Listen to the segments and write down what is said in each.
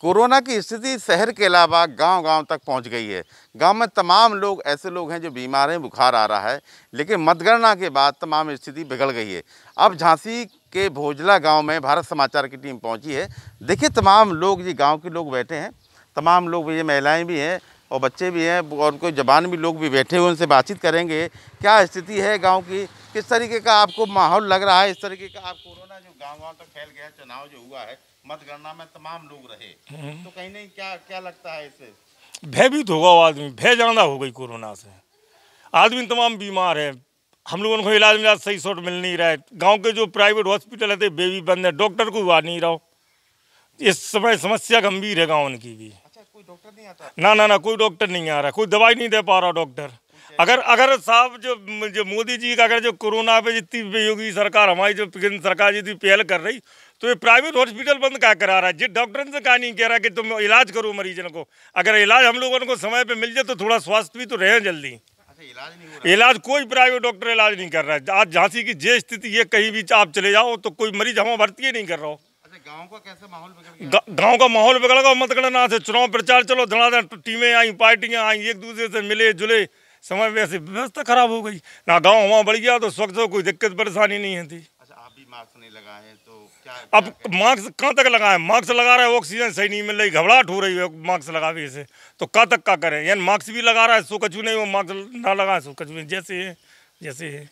Corona की स्थिति शहर के अलावा गांव-गांव तक पहुंच गई है गांव में तमाम लोग ऐसे लोग हैं जो बीमार हैं बुखार आ रहा है लेकिन मतगणना के बाद तमाम स्थिति बिगड़ गई है अब झांसी के भोजला गांव में भारत समाचार की टीम पहुंची है देखिए तमाम लोग ये गांव के लोग बैठे हैं तमाम लोग ये महिलाएँ भी हैं और बच्चे भी हैं और कोई जबान भी लोग भी बैठे हुए उनसे बातचीत करेंगे क्या स्थिति है गाँव की किस तरीके का आपको माहौल लग रहा है इस तरीके का आप कोरोना जो गाँव गाँव तक फैल गया चुनाव जो हुआ है मतगणना में तमाम लोग रहे हम्म। तो कहीं नहीं क्या क्या लगता है इसे भयभीत होगा वो आदमी भय ज्यादा हो गई कोरोना से आदमी तमाम बीमार है हम लोगों को इलाज मिलाज सही शॉट मिल नहीं रहा है गाँव के जो प्राइवेट हॉस्पिटल है थे वे भी बंद है डॉक्टर को आ नहीं रहा इस समय समस्या गंभीर है गाँव उनकी भी अच्छा कोई डॉक्टर नहीं आता ना ना ना कोई डॉक्टर नहीं आ रहा कोई दवाई नहीं दे पा रहा डॉक्टर अगर अगर साहब जो जो मोदी जी का अगर जो कोरोना पे जितनी योगी सरकार हमारी जो केंद्र सरकार जितनी पहल कर रही तो ये प्राइवेट हॉस्पिटल बंद क्या करा रहा है जिस डॉक्टर से कहा नहीं कह रहा कि तुम इलाज करो मरीजों को अगर इलाज हम लोगों को समय पे मिल जाए तो थोड़ा स्वास्थ्य भी तो रहे जल्दी अच्छा, इलाज, इलाज कोई प्राइवेट डॉक्टर इलाज नहीं कर रहा है आज झांसी की जे स्थिति ये कहीं भी आप चले जाओ तो कोई मरीज हम भर्ती ही नहीं कर रहा हो अच्छा, गांव का कैसे माहौल बिगड़ गांव का माहौल बिगड़ गया मतगणना से चुनाव प्रचार चलो धड़ाधड़ टीमें आई पार्टियां आई एक दूसरे से मिले जुले समय में ऐसी व्यवस्था खराब हो गई ना गाँव वहाँ बढ़ गया तो स्वच्छ कोई दिक्कत परेशानी नहीं है थी अच्छा आप भी मास्क नहीं लगाए तो क्या अब मास्क कहाँ तक लगाए मास्क लगा रहे हैं ऑक्सीजन सही नहीं मिल रही घबराहट हो रही है मास्क लगावे इसे तो कहाँ तक का करें यानी मास्क भी लगा रहा है सो कचू नहीं वो मास्क ना लगाए सो कचू जैसे है जैसे है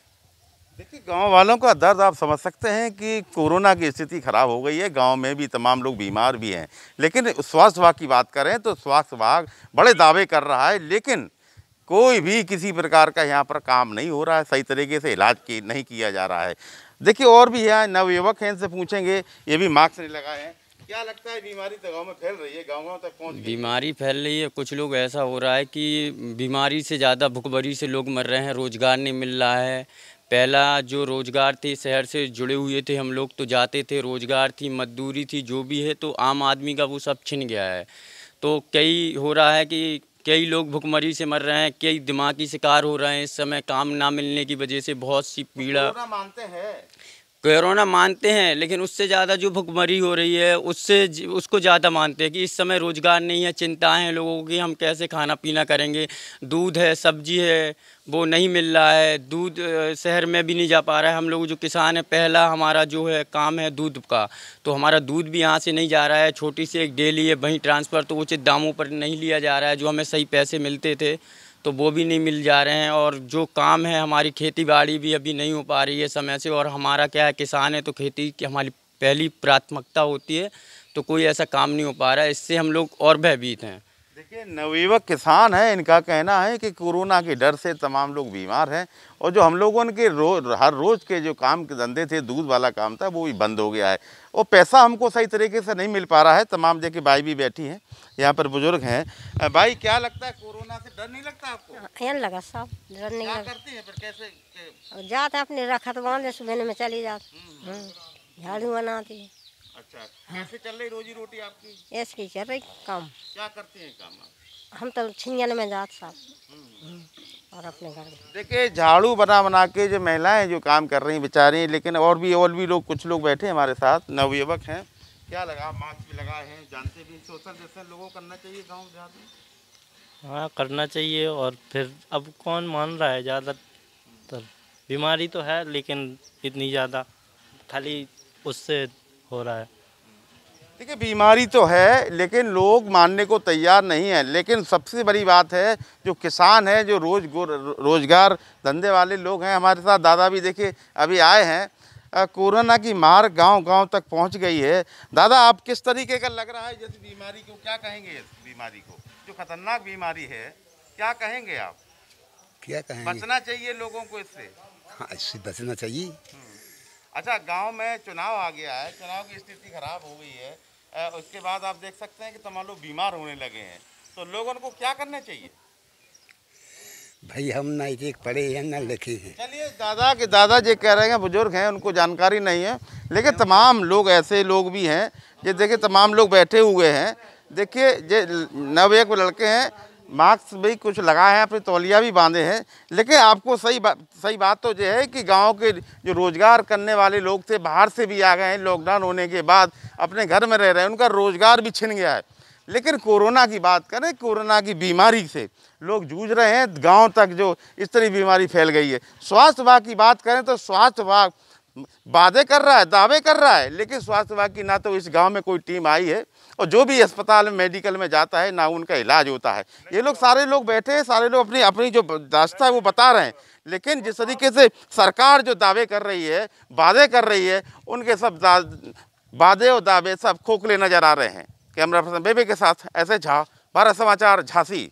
देखिए गांव वालों का दर्द आप समझ सकते हैं कि कोरोना की स्थिति ख़राब हो गई है गांव में भी तमाम लोग बीमार भी हैं लेकिन स्वास्थ्य विभाग की बात करें तो स्वास्थ्य विभाग बड़े दावे कर रहा है लेकिन कोई भी किसी प्रकार का यहाँ पर काम नहीं हो रहा है सही तरीके से इलाज की नहीं किया जा रहा है देखिए और भी यहाँ नवयुवक हैं इनसे पूछेंगे ये भी मास्क नहीं लगाए हैं क्या लगता है बीमारी तो गाँव में फैल रही है गाँव गाँव तक पहुँच बीमारी फैल रही है कुछ लोग ऐसा हो रहा है कि बीमारी से ज़्यादा भुखबरी से लोग मर रहे हैं रोज़गार नहीं मिल रहा है पहला जो रोज़गार थे शहर से जुड़े हुए थे हम लोग तो जाते थे रोज़गार थी मजदूरी थी जो भी है तो आम आदमी का वो सब छिन गया है तो कई हो रहा है कि कई लोग भुखमरी से मर रहे हैं कई दिमागी शिकार हो रहे हैं इस समय काम ना मिलने की वजह से बहुत सी पीड़ा मानते हैं कोरोना मानते हैं लेकिन उससे ज़्यादा जो भुखमरी हो रही है उससे उसको ज़्यादा मानते हैं कि इस समय रोज़गार नहीं है चिंताएं हैं लोगों की हम कैसे खाना पीना करेंगे दूध है सब्जी है वो नहीं मिल रहा है दूध शहर में भी नहीं जा पा रहा है हम लोग जो किसान है पहला हमारा जो है काम है दूध का तो हमारा दूध भी यहाँ से नहीं जा रहा है छोटी सी एक डेली है वहीं ट्रांसफ़र तो उचित दामों पर नहीं लिया जा रहा है जो हमें सही पैसे मिलते थे तो वो भी नहीं मिल जा रहे हैं और जो काम है हमारी खेती बाड़ी भी अभी नहीं हो पा रही है समय से और हमारा क्या है किसान है तो खेती की हमारी पहली प्राथमिकता होती है तो कोई ऐसा काम नहीं हो पा रहा है इससे हम लोग और भयभीत हैं देखिए नवयुवक किसान हैं इनका कहना है कि कोरोना के डर से तमाम लोग बीमार हैं और जो हम लोगों के रोज हर रोज़ के जो काम के धंधे थे दूध वाला काम था वो भी बंद हो गया है और पैसा हमको सही तरीके से नहीं मिल पा रहा है तमाम जगह भाई भी बैठी हैं यहाँ पर बुजुर्ग हैं भाई क्या लगता है कोरोना से डर नहीं लगता आपको हाँ, लगा साहब डर नहीं लगा करती है पर कैसे जाते अपने रखत बांधे सुबह में चली जाती हम्म। हाँ, झाड़ू बनाती है अच्छा कैसे चल रही रोजी रोटी आपकी ऐसे ही चल रही काम क्या करते हैं काम हम तो छिंजन में जात साहब हम्म। हम्म, और अपने घर देखिए झाड़ू बना बना के जो महिलाएं जो काम कर रही हैं बेचारी लेकिन और भी और भी लोग कुछ लोग बैठे हैं हमारे साथ नवयुवक हैं क्या लगा मास्क भी लगाए हैं जानते भी सोशल डिस्टेंस लोगों करना चाहिए गाँव देहात में हाँ करना चाहिए और फिर अब कौन मान रहा है ज़्यादातर तो बीमारी तो है लेकिन इतनी ज़्यादा खाली उससे हो रहा है देखिए बीमारी तो है लेकिन लोग मानने को तैयार नहीं है लेकिन सबसे बड़ी बात है जो किसान है जो रोज रोजगार धंधे वाले लोग हैं हमारे साथ दादा भी देखिए अभी आए हैं कोरोना की मार गांव-गांव तक पहुंच गई है दादा आप किस तरीके का लग रहा है जैसे बीमारी को क्या कहेंगे इस बीमारी को जो खतरनाक बीमारी है क्या कहेंगे आप क्या कहेंगे बचना चाहिए लोगों को इससे हाँ इससे बचना चाहिए हम्म। अच्छा गांव में चुनाव आ गया है चुनाव की स्थिति खराब हो गई है उसके बाद आप देख सकते हैं कि तमाम तो लोग बीमार होने लगे हैं तो लोगों को क्या करना चाहिए भाई हम ना एक पढ़े हैं ना लिखे हैं चलिए दादा के दादा जी कह रहे हैं बुजुर्ग हैं उनको जानकारी नहीं है लेकिन तमाम लोग ऐसे लोग भी हैं ये देखिए तमाम लोग बैठे हुए हैं देखिए जे नव एक लड़के हैं मास्क भी कुछ लगाए हैं अपनी तौलिया भी बांधे हैं लेकिन आपको सही बात सही बात तो यह है कि गांव के जो रोज़गार करने वाले लोग थे बाहर से भी आ गए हैं लॉकडाउन होने के बाद अपने घर में रह रहे हैं उनका रोज़गार भी छिन गया है लेकिन कोरोना की बात करें कोरोना की बीमारी से लोग जूझ रहे हैं गांव तक जो इस तरह बीमारी फैल गई है स्वास्थ्य विभाग की बात करें तो स्वास्थ्य विभाग वादे कर रहा है दावे कर रहा है लेकिन स्वास्थ्य विभाग की ना तो इस गांव में कोई टीम आई है और जो भी अस्पताल में मेडिकल में जाता है ना उनका इलाज होता है ये लोग सारे लोग बैठे हैं सारे लोग अपनी अपनी जो दास्ता है वो बता रहे हैं लेकिन जिस तरीके से सरकार जो दावे कर रही है वादे कर रही है उनके सब वादे और दावे सब खोखले नजर आ रहे हैं कैमरा पर्सन बेबे के साथ ऐसे झा भारत समाचार झांसी